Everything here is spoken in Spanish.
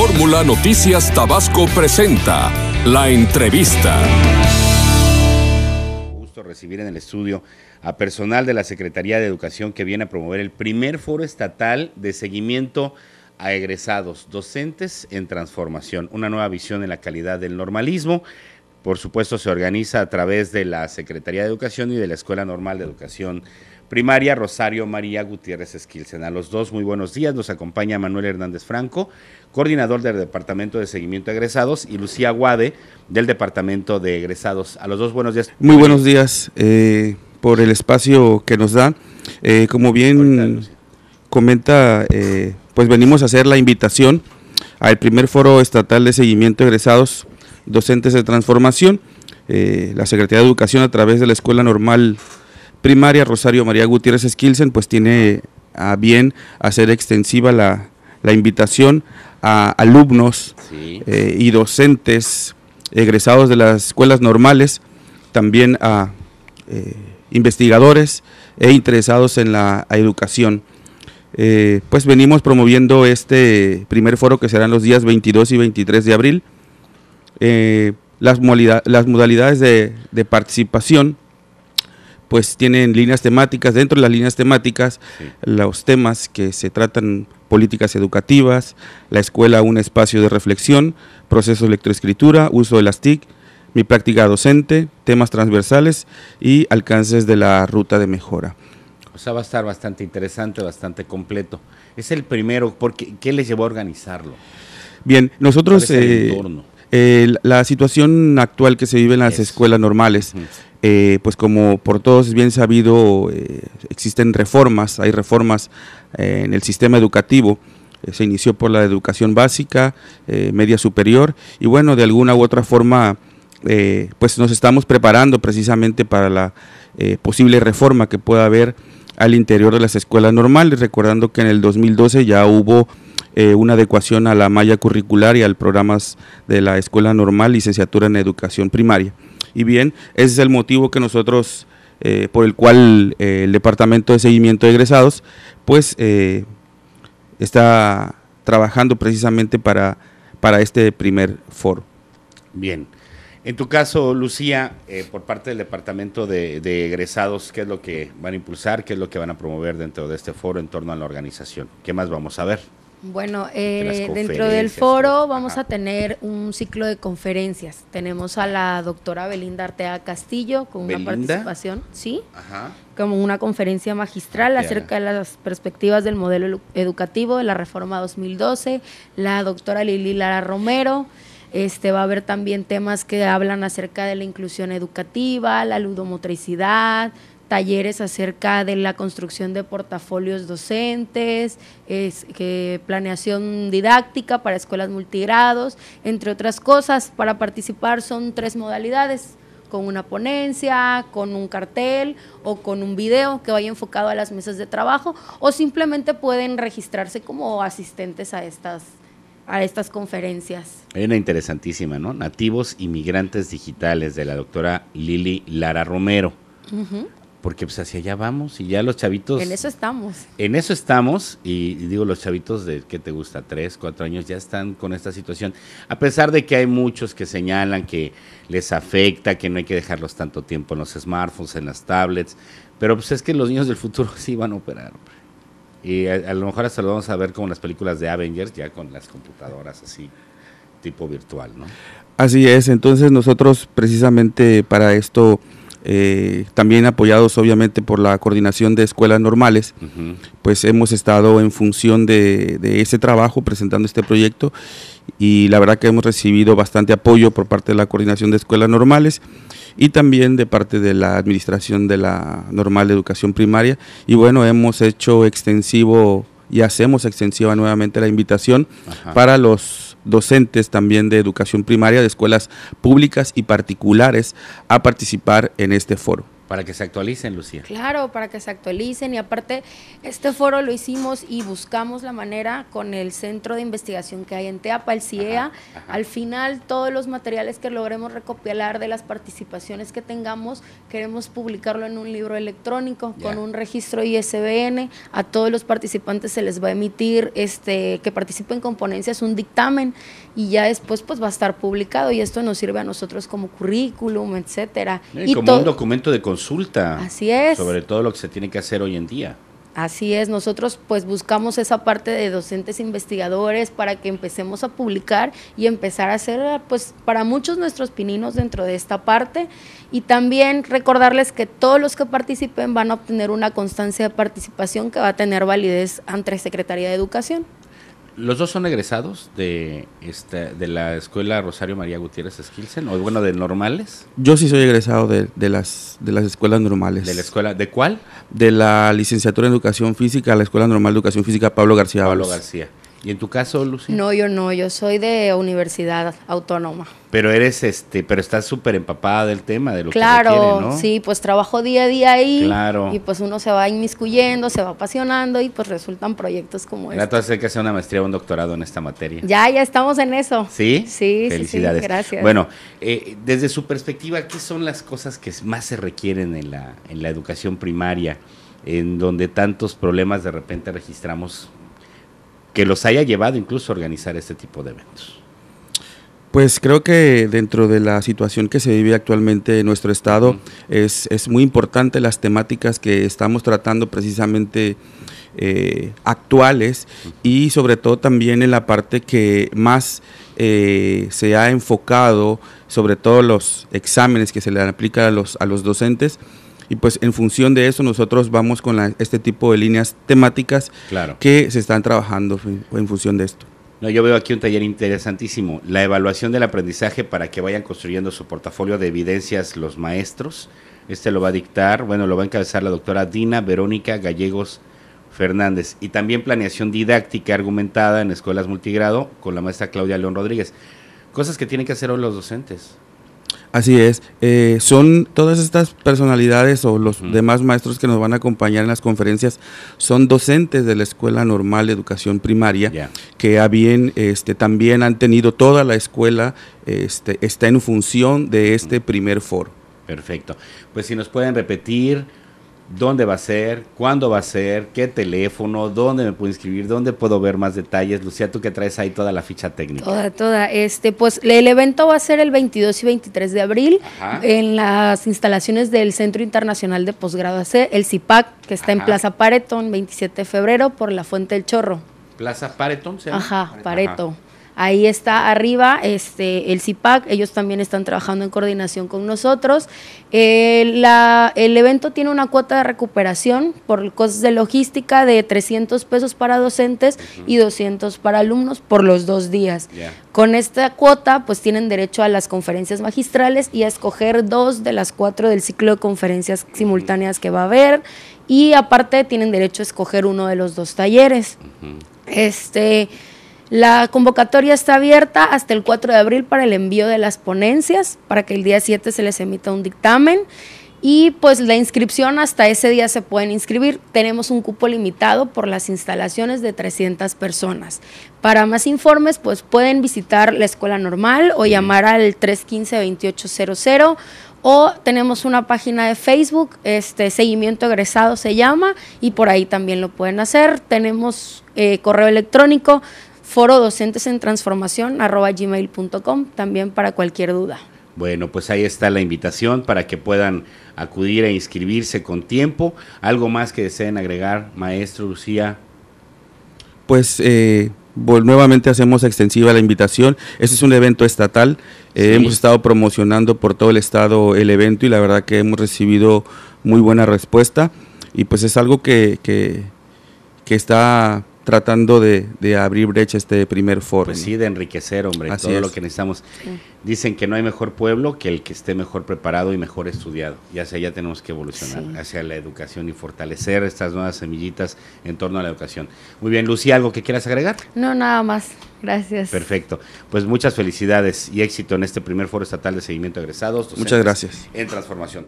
Fórmula Noticias Tabasco presenta la entrevista. Gusto recibir en el estudio a personal de la Secretaría de Educación que viene a promover el primer foro estatal de seguimiento a egresados, docentes en transformación, una nueva visión en la calidad del normalismo. Por supuesto, se organiza a través de la Secretaría de Educación y de la Escuela Normal de Educación Primaria Rosario María Gutiérrez Esquilsen. A los dos, muy buenos días. Nos acompaña Manuel Hernández Franco, coordinador del Departamento de Seguimiento de Egresados, y Lucía Guade, del Departamento de Egresados. A los dos, buenos días. Muy buenos días eh, por el espacio que nos dan. Eh, como bien comenta, eh, pues venimos a hacer la invitación al primer foro estatal de seguimiento de egresados docentes de transformación. la Secretaría de Educación a través de la Escuela Normal primaria Rosario María Gutiérrez Esquilsen, pues tiene a bien hacer extensiva la, invitación a alumnos eh, y docentes egresados de las escuelas normales, también a eh, investigadores e interesados en la educación. Eh, pues venimos promoviendo este primer foro que serán los días 22 y 23 de abril. Las, modalidades de participación pues tienen líneas temáticas, dentro de las líneas temáticas, los temas que se tratan, políticas educativas, la escuela un espacio de reflexión, proceso de electroescritura uso de las TIC, mi práctica docente, temas transversales y alcances de la ruta de mejora. O sea, va a estar bastante interesante, bastante completo. Es el primero, porque ¿qué les llevó a organizarlo? Bien, nosotros... Eh, eh, la situación actual que se vive en las escuelas normales. Eh, pues como por todos es bien sabido, eh, existen reformas, hay reformas eh, en el sistema educativo. se inició por la educación básica, media superior, y bueno, de alguna u otra forma, pues nos estamos preparando precisamente para la posible reforma que pueda haber al interior de las escuelas normales, recordando que en el 2012 ya hubo eh, una adecuación a la malla curricular y al programas de la escuela normal, licenciatura en educación primaria. Y bien, ese es el motivo que nosotros, eh, por el cual eh, el Departamento de Seguimiento de Egresados, pues está trabajando precisamente para, este primer foro. Bien. En tu caso, Lucía, por parte del Departamento de, de, Egresados, ¿qué es lo que van a impulsar? ¿Qué es lo que van a promover dentro de este foro en torno a la organización? ¿Qué más vamos a ver? Bueno, eh, dentro del foro vamos a tener un ciclo de conferencias. Tenemos a la doctora Belinda Artea Castillo con una participación, sí, como una conferencia magistral acerca de las perspectivas del modelo educativo de la Reforma 2012. La doctora Lili Lara Romero. Este, va a haber también temas que hablan acerca de la inclusión educativa, la ludomotricidad, talleres acerca de la construcción de portafolios docentes, es, planeación didáctica para escuelas multigrados, entre otras cosas. Para participar son tres modalidades con una ponencia, con un cartel o con un video que vaya enfocado a las mesas de trabajo o simplemente pueden registrarse como asistentes a estas a estas conferencias. Hay una interesantísima, ¿no? Nativos y migrantes digitales de la doctora Lili Lara Romero porque pues hacia allá vamos y ya los chavitos... En eso estamos. En eso estamos y, digo, los chavitos de, qué te gusta? Tres, cuatro años ya están con esta situación, a pesar de que hay muchos que señalan que les afecta, que no hay que dejarlos tanto tiempo en los smartphones, en las tablets, pero pues es que los niños del futuro sí van a operar. Y a, lo mejor hasta lo vamos a ver como las películas de Avengers, ya con las computadoras así, tipo virtual, ¿no? Así es, entonces nosotros precisamente para esto eh, también apoyados obviamente por la coordinación de escuelas normales, pues hemos estado en función de, ese trabajo presentando este proyecto y la verdad que hemos recibido bastante apoyo por parte de la coordinación de escuelas normales y también de parte de la administración de la normal de educación primaria y bueno, hemos hecho extensivo y hacemos extensiva nuevamente la invitación para los docentes también de educación primaria de escuelas públicas y particulares a participar en este foro. Para que se actualicen, Lucía. Claro, para que se actualicen. Y aparte, este foro lo hicimos y buscamos la manera con el centro de investigación que hay en TEAPA, el CIEA. Al final, todos los materiales que logremos recopilar de las participaciones que tengamos, queremos publicarlo en un libro electrónico con un registro ISBN. A todos los participantes se les va a emitir este, que participen en componencias, un dictamen y ya después pues va a estar publicado y esto nos sirve a nosotros como currículum, etcétera. Y, como un documento de consulta. Así es. Sobre todo lo que se tiene que hacer hoy en día. Así es, nosotros pues buscamos esa parte de docentes investigadores para que empecemos a publicar y empezar a hacer pues para muchos nuestros pininos dentro de esta parte y también recordarles que todos los que participen van a obtener una constancia de participación que va a tener validez ante Secretaría de Educación los dos son egresados de, de la escuela Rosario María Gutiérrez Esquilsen, o bueno, de normales. Yo sí soy egresado de, las, de las escuelas normales. ¿De la escuela? ¿De cuál? De la licenciatura en Educación Física, la Escuela Normal de Educación Física Pablo García Pablo García. ¿Y en tu caso, Lucía? No, yo no, yo soy de universidad autónoma. Pero eres este, pero estás súper empapada del tema de lo claro, que quieres, ¿no? sí, pues trabajo día a día ahí claro. y pues uno se va inmiscuyendo, se va apasionando y pues resultan proyectos como este. que sea una maestría o un doctorado en esta materia. Ya, ya estamos en eso. ¿Sí? Sí, Sí, sí, gracias. Bueno, eh, desde su perspectiva, ¿qué son las cosas que más se requieren la, en la educación primaria? en donde tantos problemas de repente registramos que los haya llevado incluso a organizar este tipo de eventos? Pues creo que dentro de la situación que se vive actualmente en nuestro estado es, muy importante las temáticas que estamos tratando precisamente eh, actuales y sobre todo también en la parte que más eh, se ha enfocado, sobre todo los exámenes que se le aplican a a los docentes, y pues en función de eso nosotros vamos con este tipo de líneas temáticas claro. que se están trabajando en función de esto. No, yo veo aquí un taller interesantísimo, la evaluación del aprendizaje para que vayan construyendo su portafolio de evidencias los maestros. Este lo va a dictar, bueno, lo va a encabezar la doctora Dina Verónica Gallegos Fernández. Y también planeación didáctica argumentada en escuelas multigrado con la maestra Claudia León Rodríguez. Cosas que tienen que hacer hoy los docentes. Así es. Eh, son todas estas personalidades o los demás maestros que nos van a acompañar en las conferencias son docentes de la Escuela Normal de Educación Primaria que este, también han tenido toda la escuela, este, está en función de este primer foro. Perfecto. Pues si nos pueden repetir dónde va a ser, cuándo va a ser, qué teléfono, dónde me puedo inscribir, dónde puedo ver más detalles. Lucía, tú que traes ahí toda la ficha técnica. Toda, toda. Este, pues el evento va a ser el 22 y 23 de abril en las instalaciones del Centro Internacional de Posgrado AC, el CIPAC, que está en Plaza Paretón, 27 de febrero, por la Fuente del Chorro. Plaza Pareto? ¿se Ajá, Pareto. Ahí está arriba este, el CIPAC, ellos también están trabajando en coordinación con nosotros. Eh, el evento tiene una cuota de recuperación por costes de logística de 300 pesos para docentes y 200 para alumnos por los dos días. Con esta cuota, pues tienen derecho a las conferencias magistrales y a escoger dos de las cuatro del ciclo de conferencias simultáneas que va a haber. Y aparte tienen derecho a escoger uno de los dos talleres. Este la convocatoria está abierta hasta el 4 de abril para el envío de las ponencias, para que el día 7 se les emita un dictamen. Y pues la inscripción hasta ese día se pueden inscribir. Tenemos un cupo limitado por las instalaciones de 300 personas. Para más informes, pues pueden visitar la escuela normal o llamar al 315-2800 o tenemos una página de Facebook, este Seguimiento Egresado se llama, y por ahí también lo pueden hacer. Tenemos eh, correo electrónico foro docentes en transformación también para cualquier duda. Bueno, pues ahí está la invitación para que puedan acudir e inscribirse con tiempo. ¿Algo más que deseen agregar, maestro Lucía? Pues eh, nuevamente hacemos extensiva la invitación. Este es un evento estatal. Eh, hemos estado promocionando por todo el estado el evento y la verdad que hemos recibido muy buena respuesta. Y pues es algo que está tratando de, abrir brecha este primer foro. Pues sí, de enriquecer, hombre, todo lo que necesitamos. Dicen que no hay mejor pueblo que el que esté mejor preparado y mejor estudiado. Y hacia allá tenemos que evolucionar, hacia la educación y fortalecer estas nuevas semillitas en torno a la educación. Muy bien, Lucía, ¿algo que quieras agregar? No, nada más. Gracias. Perfecto. Pues muchas felicidades y éxito en este primer foro estatal de seguimiento de egresados. Muchas gracias. En transformación.